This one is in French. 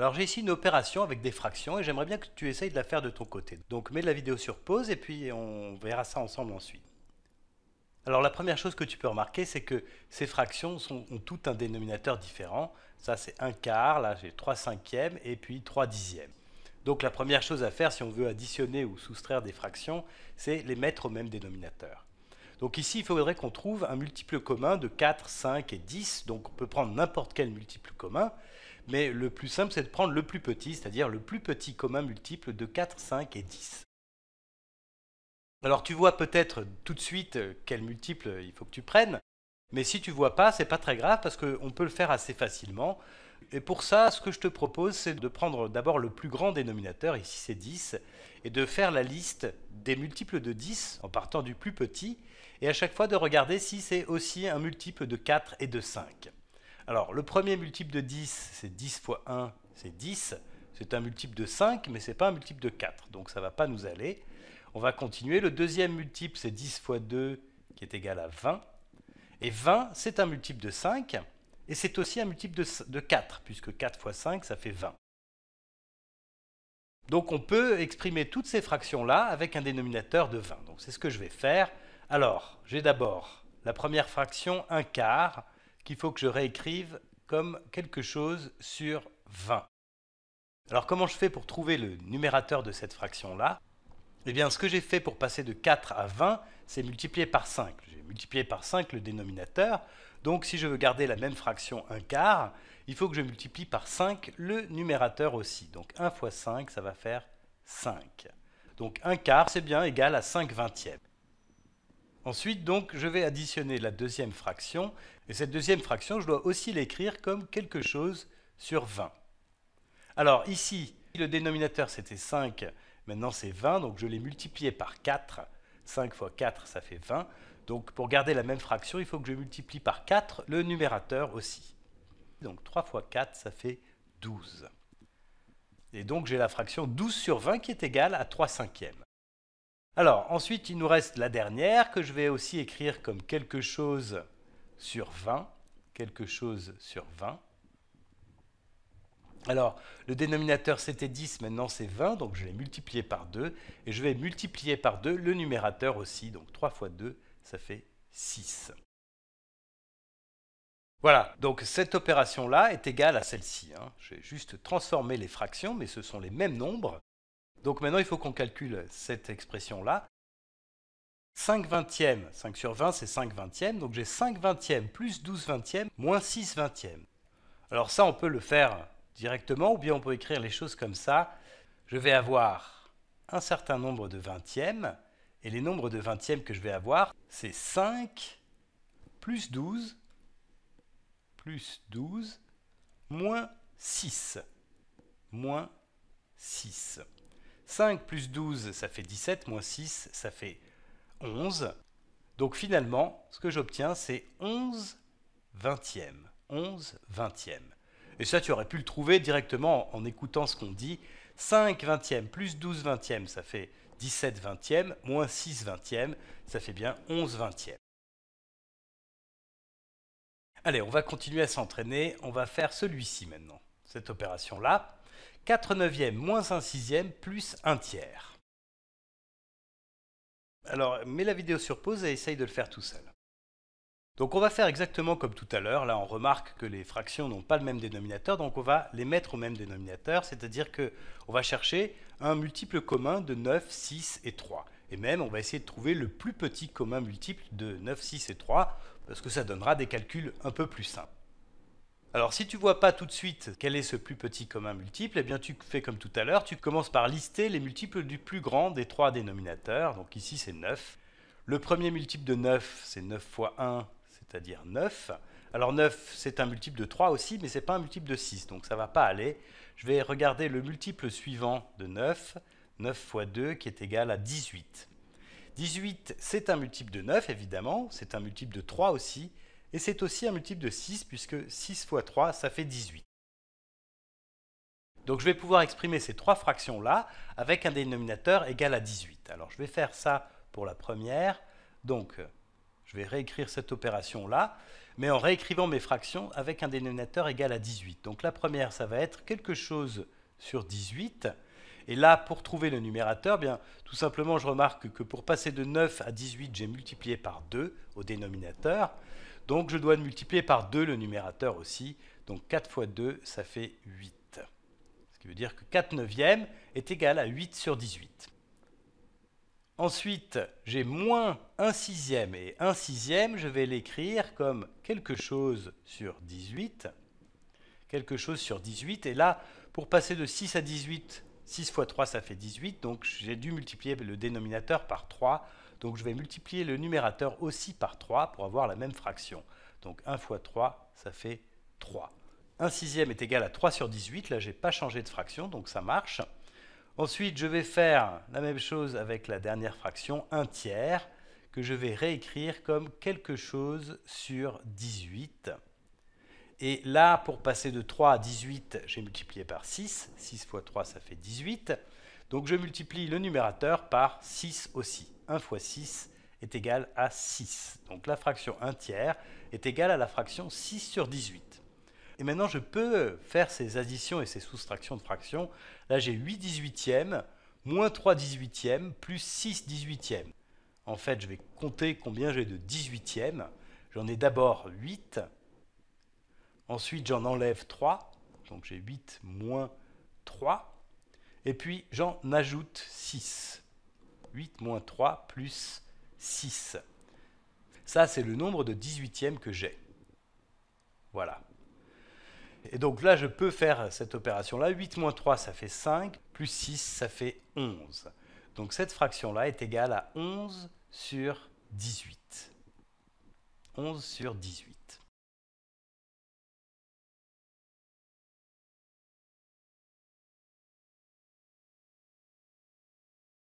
Alors j'ai ici une opération avec des fractions et j'aimerais bien que tu essayes de la faire de ton côté. Donc mets la vidéo sur pause et puis on verra ça ensemble ensuite. Alors la première chose que tu peux remarquer, c'est que ces fractions ont toutes un dénominateur différent. Ça c'est un quart, là j'ai 3 cinquièmes et puis 3 dixièmes. Donc la première chose à faire si on veut additionner ou soustraire des fractions, c'est les mettre au même dénominateur. Donc ici, il faudrait qu'on trouve un multiple commun de 4, 5 et 10. Donc on peut prendre n'importe quel multiple commun mais le plus simple, c'est de prendre le plus petit, c'est-à-dire le plus petit commun multiple de 4, 5 et 10. Alors tu vois peut-être tout de suite quel multiple il faut que tu prennes, mais si tu ne vois pas, ce n'est pas très grave parce qu'on peut le faire assez facilement. Et pour ça, ce que je te propose, c'est de prendre d'abord le plus grand dénominateur, ici c'est 10, et de faire la liste des multiples de 10 en partant du plus petit, et à chaque fois de regarder si c'est aussi un multiple de 4 et de 5. Alors, le premier multiple de 10, c'est 10 fois 1, c'est 10. C'est un multiple de 5, mais ce n'est pas un multiple de 4, donc ça ne va pas nous aller. On va continuer. Le deuxième multiple, c'est 10 fois 2, qui est égal à 20. Et 20, c'est un multiple de 5, et c'est aussi un multiple de, 4, puisque 4 fois 5, ça fait 20. Donc on peut exprimer toutes ces fractions-là avec un dénominateur de 20. Donc c'est ce que je vais faire. Alors, j'ai d'abord la première fraction, 1 quart qu'il faut que je réécrive comme quelque chose sur 20. Alors comment je fais pour trouver le numérateur de cette fraction-là Eh bien ce que j'ai fait pour passer de 4 à 20, c'est multiplier par 5. J'ai multiplié par 5 le dénominateur, donc si je veux garder la même fraction 1 quart, il faut que je multiplie par 5 le numérateur aussi. Donc 1 fois 5, ça va faire 5. Donc 1 quart, c'est bien égal à 5 vingtièmes. Ensuite, donc, je vais additionner la deuxième fraction, et cette deuxième fraction, je dois aussi l'écrire comme quelque chose sur 20. Alors ici, le dénominateur c'était 5, maintenant c'est 20, donc je l'ai multiplié par 4. 5 fois 4, ça fait 20. Donc pour garder la même fraction, il faut que je multiplie par 4 le numérateur aussi. Donc 3 fois 4, ça fait 12. Et donc j'ai la fraction 12 sur 20 qui est égale à 3 cinquièmes. Alors, ensuite, il nous reste la dernière que je vais aussi écrire comme quelque chose sur 20. Quelque chose sur 20. Alors, le dénominateur c'était 10, maintenant c'est 20, donc je vais multiplier par 2. Et je vais multiplier par 2 le numérateur aussi, donc 3 fois 2, ça fait 6. Voilà, donc cette opération-là est égale à celle-ci. Je hein. J'ai juste transformé les fractions, mais ce sont les mêmes nombres. Donc maintenant, il faut qu'on calcule cette expression-là. 5 vingtièmes, 5 sur 20, c'est 5 vingtièmes. Donc j'ai 5 vingtièmes plus 12 vingtièmes moins 6 vingtièmes. Alors ça, on peut le faire directement ou bien on peut écrire les choses comme ça. Je vais avoir un certain nombre de vingtièmes et les nombres de vingtièmes que je vais avoir, c'est 5 plus 12 plus 12 moins 6 moins 6. 5 plus 12, ça fait 17, moins 6, ça fait 11. Donc finalement, ce que j'obtiens, c'est 11 vingtièmes. 11 vingtièmes. Et ça, tu aurais pu le trouver directement en, en écoutant ce qu'on dit. 5 vingtièmes plus 12 vingtièmes, ça fait 17 vingtièmes, moins 6 vingtièmes, ça fait bien 11 vingtièmes. Allez, on va continuer à s'entraîner, on va faire celui-ci maintenant cette opération-là. 4 neuvièmes moins 1 sixième plus 1 tiers. Alors, mets la vidéo sur pause et essaye de le faire tout seul. Donc on va faire exactement comme tout à l'heure. Là, on remarque que les fractions n'ont pas le même dénominateur, donc on va les mettre au même dénominateur, c'est-à-dire qu'on va chercher un multiple commun de 9, 6 et 3. Et même, on va essayer de trouver le plus petit commun multiple de 9, 6 et 3, parce que ça donnera des calculs un peu plus simples. Alors si tu ne vois pas tout de suite quel est ce plus petit commun multiple, eh bien tu fais comme tout à l'heure, tu commences par lister les multiples du plus grand des trois dénominateurs, donc ici c'est 9. Le premier multiple de 9, c'est 9 fois 1, c'est-à-dire 9. Alors 9, c'est un multiple de 3 aussi, mais ce n'est pas un multiple de 6, donc ça ne va pas aller. Je vais regarder le multiple suivant de 9, 9 fois 2, qui est égal à 18. 18, c'est un multiple de 9, évidemment, c'est un multiple de 3 aussi, et c'est aussi un multiple de 6, puisque 6 fois 3, ça fait 18. Donc je vais pouvoir exprimer ces trois fractions-là avec un dénominateur égal à 18. Alors je vais faire ça pour la première. Donc je vais réécrire cette opération-là, mais en réécrivant mes fractions avec un dénominateur égal à 18. Donc la première, ça va être quelque chose sur 18. Et là, pour trouver le numérateur, tout simplement, je remarque que pour passer de 9 à 18, j'ai multiplié par 2 au dénominateur. Donc je dois multiplier par 2 le numérateur aussi. Donc 4 fois 2, ça fait 8. Ce qui veut dire que 4 neuvièmes est égal à 8 sur 18. Ensuite, j'ai moins 1 sixième. Et 1 sixième, je vais l'écrire comme quelque chose sur 18. Quelque chose sur 18. Et là, pour passer de 6 à 18, 6 fois 3, ça fait 18. Donc j'ai dû multiplier le dénominateur par 3 donc je vais multiplier le numérateur aussi par 3 pour avoir la même fraction. Donc 1 fois 3, ça fait 3. 1 sixième est égal à 3 sur 18. Là, je n'ai pas changé de fraction, donc ça marche. Ensuite, je vais faire la même chose avec la dernière fraction, 1 tiers, que je vais réécrire comme quelque chose sur 18. Et là, pour passer de 3 à 18, j'ai multiplié par 6. 6 fois 3, ça fait 18. Donc je multiplie le numérateur par 6 aussi. 1 fois 6 est égal à 6. Donc la fraction 1 tiers est égale à la fraction 6 sur 18. Et maintenant, je peux faire ces additions et ces soustractions de fractions. Là, j'ai 8 18e, moins 3 18e, plus 6 18e. En fait, je vais compter combien j'ai de 18e. J'en ai d'abord 8. Ensuite, j'en enlève 3. Donc j'ai 8 moins 3. Et puis, j'en ajoute 6. 8 moins 3 plus 6. Ça, c'est le nombre de 18e que j'ai. Voilà. Et donc là, je peux faire cette opération-là. 8 moins 3, ça fait 5, plus 6, ça fait 11. Donc cette fraction-là est égale à 11 sur 18. 11 sur 18.